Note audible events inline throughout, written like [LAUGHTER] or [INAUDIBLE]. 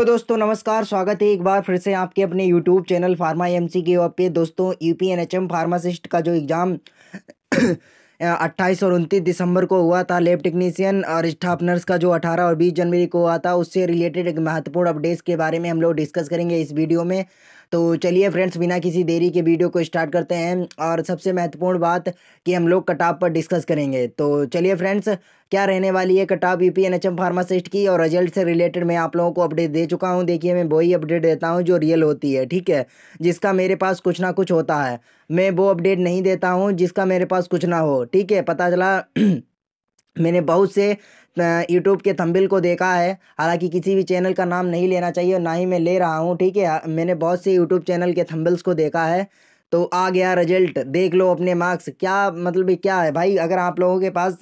तो दोस्तों नमस्कार स्वागत है एक बार फिर से आपके अपने YouTube channel pharma M C के ओर पे दोस्तों U P N H M pharmacist का जो एग्ज़ाम [COUGHS] अट्ठाईस और उनतीस दिसंबर को हुआ था लेब टेक्नीशियन और स्टाफ नर्स का जो अठारह और बीस जनवरी को हुआ था उससे रिलेटेड एक महत्वपूर्ण अपडेट्स के बारे में हम लोग डिस्कस करेंगे इस वीडियो में तो चलिए फ्रेंड्स बिना किसी देरी के वीडियो को स्टार्ट करते हैं और सबसे महत्वपूर्ण बात कि हम लोग कटाप पर डिस्कस करेंगे तो चलिए फ्रेंड्स क्या रहने वाली है cutoff U P N H M pharmacist की और रिजल्ट से रिलेटेड मैं आप लोगों को अपडेट दे चुका हूँ देखिए मैं वही अपडेट देता हूँ जो रियल होती है ठीक है जिसका मेरे पास कुछ ना कुछ होता है मैं वो अपडेट नहीं देता हूँ जिसका मेरे पास कुछ ना हो ठीक है पता चला [CLEARS THROAT] मैंने बहुत से यूट्यूब के थंबिल को देखा है हालांकि किसी भी चैनल का नाम नहीं लेना चाहिए और ना ही मैं ले रहा हूँ ठीक है मैंने बहुत से यूट्यूब चैनल के थंबिल्स को देखा है तो आ गया रिजल्ट देख लो अपने मार्क्स क्या मतलब क्या है भाई अगर आप लोगों के पास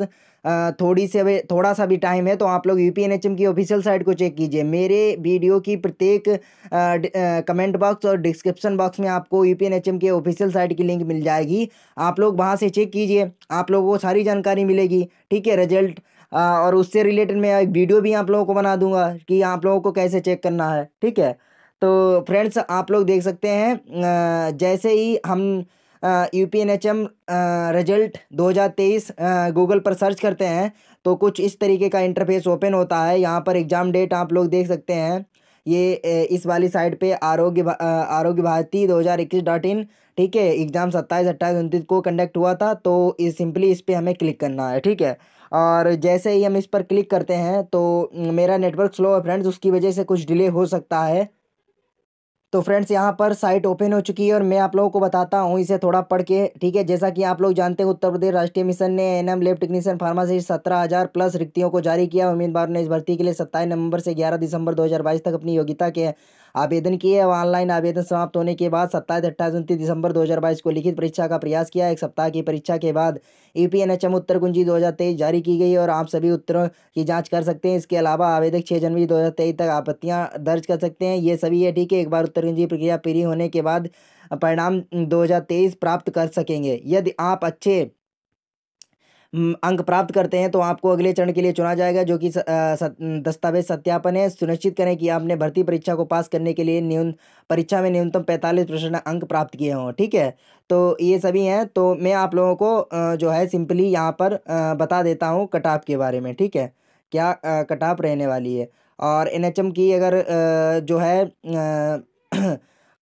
थोड़ी से भी थोड़ा सा भी टाइम है तो आप लोग U P N H M की ऑफिशियल साइट को चेक कीजिए मेरे वीडियो की प्रत्येक कमेंट बॉक्स और डिस्क्रिप्शन बॉक्स में आपको U P N H M के ऑफिशियल साइट की लिंक मिल जाएगी आप लोग वहाँ से चेक कीजिए आप लोगों को सारी जानकारी मिलेगी ठीक है रिजल्ट और उससे रिलेटेड मैं एक वीडियो भी आप लोगों को बना दूंगा कि आप लोगों को कैसे चेक करना है ठीक है तो फ्रेंड्स आप लोग देख सकते हैं जैसे ही हम U P N H M result दो हज़ार तेईस गूगल पर सर्च करते हैं तो कुछ इस तरीके का इंटरफेस ओपन होता है यहाँ पर एग्ज़ाम डेट आप लोग देख सकते हैं ये इस वाली साइट पे आरोग्य आरोग्य भारती दो हज़ार इक्कीस डॉट इन ठीक है एग्ज़ाम सत्ताईस अट्ठाईस उनतीस को कंडक्ट हुआ था तो सिंपली इस पर हमें क्लिक करना है ठीक है और जैसे ही हम इस पर क्लिक करते हैं तो मेरा नेटवर्क स्लो है फ्रेंड्स उसकी वजह से कुछ डिले हो सकता है तो फ्रेंड्स यहाँ पर साइट ओपन हो चुकी है और मैं आप लोगों को बताता हूँ इसे थोड़ा पढ़ के ठीक है जैसा कि आप लोग जानते हैं उत्तर प्रदेश राष्ट्रीय मिशन ने एनएम लेब टेक्नीशियन फार्मासी सत्रह हज़ार प्लस रिक्तियों को जारी किया उम्मीदवार ने इस भर्ती के लिए सत्ताईस नवंबर से ग्यारह दिसंबर दो तक अपनी योग्यता के आवेदन किए ऑनलाइन आवेदन समाप्त होने के बाद सत्ताईस अट्ठाईस उनतीस दिसंबर बाईस को लिखित परीक्षा का प्रयास किया एक सप्ताह की परीक्षा के बाद U P N H M उत्तर कुंजी दो हज़ार तेईस जारी की गई और आप सभी उत्तरों की जाँच कर सकते हैं इसके अलावा आवेदक छः जनवरी दो हज़ार तेईस तक आपत्तियाँ दर्ज कर सकते हैं ये सभी है ठीक है एक बार उत्तर कुंजी प्रक्रिया पूरी होने के बाद परिणाम 2023 प्राप्त कर सकेंगे यदि आप अच्छे अंक प्राप्त करते हैं तो आपको अगले चरण के लिए चुना जाएगा जो कि दस्तावेज सत्यापन है सुनिश्चित करें कि आपने भर्ती परीक्षा को पास करने के लिए न्यून परीक्षा में न्यूनतम पैंतालीस परसेंट अंक प्राप्त किए हों ठीक है तो ये सभी हैं तो मैं आप लोगों को जो है सिंपली यहाँ पर बता देता हूँ कटाप के बारे में ठीक है क्या कटाप रहने वाली है और एन की अगर जो है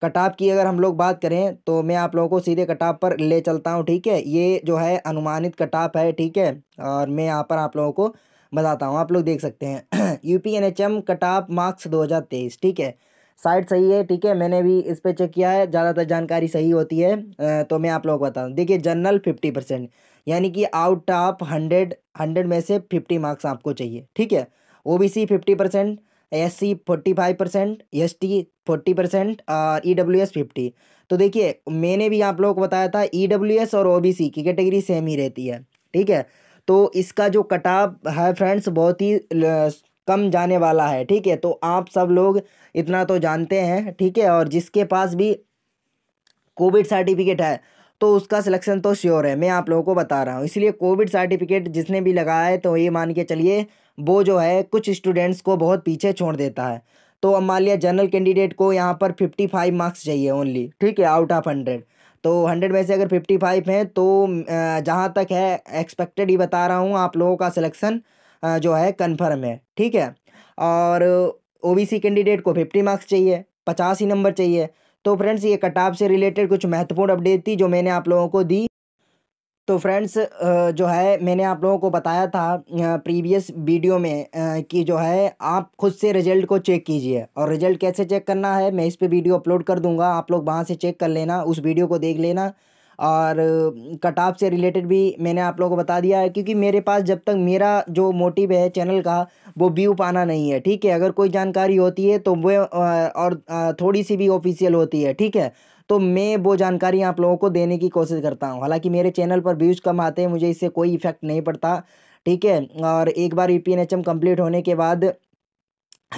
कटाप की अगर हम लोग बात करें तो मैं आप लोगों को सीधे कटाप पर ले चलता हूँ ठीक है ये जो है अनुमानित कटाप है ठीक है और मैं यहाँ पर आप लोगों को बताता हूँ आप लोग देख सकते हैं [CLEARS THROAT] U P N H M cutoff marks दो हज़ार तेईस ठीक है साइट सही है ठीक है मैंने भी इस पर चेक किया है ज़्यादातर जानकारी सही होती है तो मैं आप लोगों को बताता हूँ देखिए जनरल फिफ्टी परसेंट यानी कि आउट ऑफ हंड्रेड हंड्रेड में से फिफ्टी मार्क्स आपको चाहिए ठीक है O B C fifty percent S C forty five percent S T forty percent और ई डब्ल्यू एस फिफ्टी तो देखिए मैंने भी आप लोगों को बताया था ई डब्ल्यू एस और ओ बी सी की कैटेगरी सेम ही रहती है ठीक है तो इसका जो कटाव है फ्रेंड्स बहुत ही कम जाने वाला है ठीक है तो आप सब लोग इतना तो जानते हैं ठीक है और जिसके पास भी कोविड सर्टिफिकेट है तो उसका सिलेक्शन तो श्योर है मैं आप लोगों को बता रहा हूँ इसलिए कोविड सर्टिफिकेट जिसने भी लगाया है तो ये मान के चलिए वो जो है कुछ स्टूडेंट्स को बहुत पीछे छोड़ देता है तो अब मान लिया जनरल कैंडिडेट को यहाँ पर फिफ्टी फाइव मार्क्स चाहिए ओनली ठीक है आउट ऑफ हंड्रेड तो हंड्रेड में से अगर फिफ्टी फाइव हैं तो जहाँ तक है एक्सपेक्टेड ही बता रहा हूँ आप लोगों का सिलेक्शन जो है कन्फर्म है ठीक है और ओबीसी कैंडिडेट को फिफ्टी मार्क्स चाहिए पचास ही नंबर चाहिए तो फ्रेंड्स ये कटाप से रिलेटेड कुछ महत्वपूर्ण अपडेट थी जो मैंने आप लोगों को दी तो फ्रेंड्स जो है मैंने आप लोगों को बताया था प्रीवियस वीडियो में कि जो है आप खुद से रिजल्ट को चेक कीजिए और रिजल्ट कैसे चेक करना है मैं इस पर वीडियो अपलोड कर दूंगा आप लोग वहाँ से चेक कर लेना उस वीडियो को देख लेना और कट ऑफ से रिलेटेड भी मैंने आप लोगों को बता दिया है क्योंकि मेरे पास जब तक मेरा जो मोटिव है चैनल का वो व्यू पाना नहीं है ठीक है अगर कोई जानकारी होती है तो वह और थोड़ी सी भी ऑफिशियल होती है ठीक है तो मैं वो जानकारी आप लोगों को देने की कोशिश करता हूँ हालांकि मेरे चैनल पर व्यूज़ कम आते हैं मुझे इससे कोई इफेक्ट नहीं पड़ता ठीक है और एक बार यू पी कंप्लीट होने के बाद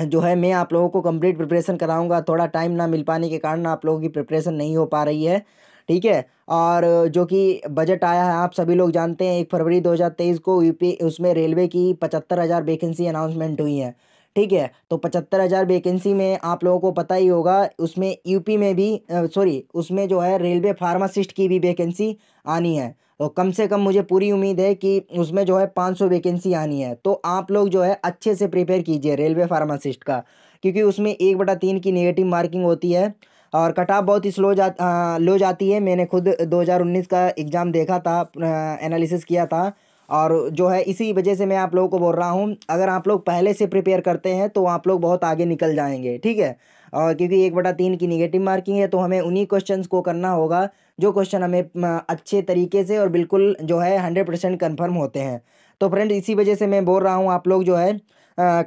जो है मैं आप लोगों को कंप्लीट प्रिपरेशन कराऊंगा थोड़ा टाइम ना मिल पाने के कारण आप लोगों की प्रिपरेशन नहीं हो पा रही है ठीक है और जो कि बजट आया है आप सभी लोग जानते हैं एक फरवरी 2023 को यूपी उसमें रेलवे की पचहत्तर हज़ार वेकेंसी अनाउंसमेंट हुई है ठीक है तो पचहत्तर हज़ार वेकेंसी में आप लोगों को पता ही होगा उसमें यूपी में भी सॉरी उसमें जो है रेलवे फार्मासिस्ट की भी वेकेंसी आनी है तो कम से कम मुझे पूरी उम्मीद है कि उसमें जो है पाँच सौ वेकेंसी आनी है तो आप लोग जो है अच्छे से प्रिपेयर कीजिए रेलवे फार्मासिस्ट का क्योंकि उसमें एक बटा तीन की नेगेटिव मार्किंग होती है और ऑफ बहुत ही स्लो जा लो जाती है मैंने खुद 2019 का एग्ज़ाम देखा था एनालिसिस किया था और जो है इसी वजह से मैं आप लोगों को बोल रहा हूँ अगर आप लोग पहले से प्रिपेयर करते हैं तो आप लोग बहुत आगे निकल जाएंगे ठीक है और क्योंकि एक बटा तीन की निगेटिव मार्किंग है तो हमें उन्हीं क्वेश्चन को करना होगा जो क्वेश्चन हमें अच्छे तरीके से और बिल्कुल जो है हंड्रेड परसेंट कन्फर्म होते हैं तो फ्रेंड इसी वजह से मैं बोल रहा हूँ आप लोग जो है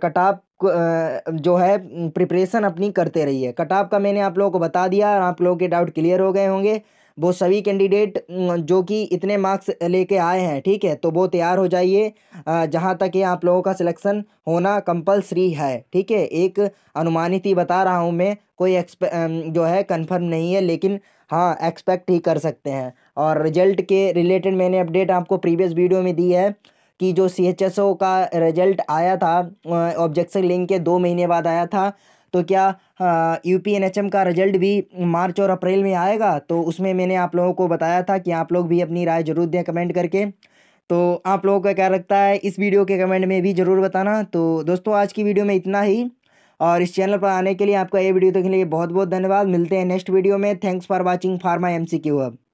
कटाप जो है प्रिपरेशन अपनी करते रहिए कट ऑफ का मैंने आप लोगों को बता दिया और आप लोगों के डाउट क्लियर हो गए होंगे वो सभी कैंडिडेट जो कि इतने मार्क्स लेके आए हैं ठीक है तो वो तैयार हो जाइए जहाँ तक ये आप लोगों का सिलेक्शन होना कंपलसरी है ठीक है एक अनुमानित ही बता रहा हूँ मैं कोई एक्सपे जो है कंफर्म नहीं है लेकिन हाँ एक्सपेक्ट ही कर सकते हैं और रिजल्ट के रिलेटेड मैंने अपडेट आपको प्रीवियस वीडियो में दी है कि जो सी एच एस ओ का रिजल्ट आया था ऑब्जेक्शन लिंक के दो महीने बाद आया था तो क्या U P N H M का रिजल्ट भी मार्च और अप्रैल में आएगा तो उसमें मैंने आप लोगों को बताया था कि आप लोग भी अपनी राय ज़रूर दें कमेंट करके तो आप लोगों का क्या लगता है इस वीडियो के कमेंट में भी ज़रूर बताना तो दोस्तों आज की वीडियो में इतना ही और इस चैनल पर आने के लिए आपका ये वीडियो देखने के लिए बहुत बहुत धन्यवाद मिलते हैं नेक्स्ट वीडियो में thanks for watching pharma M C Q अब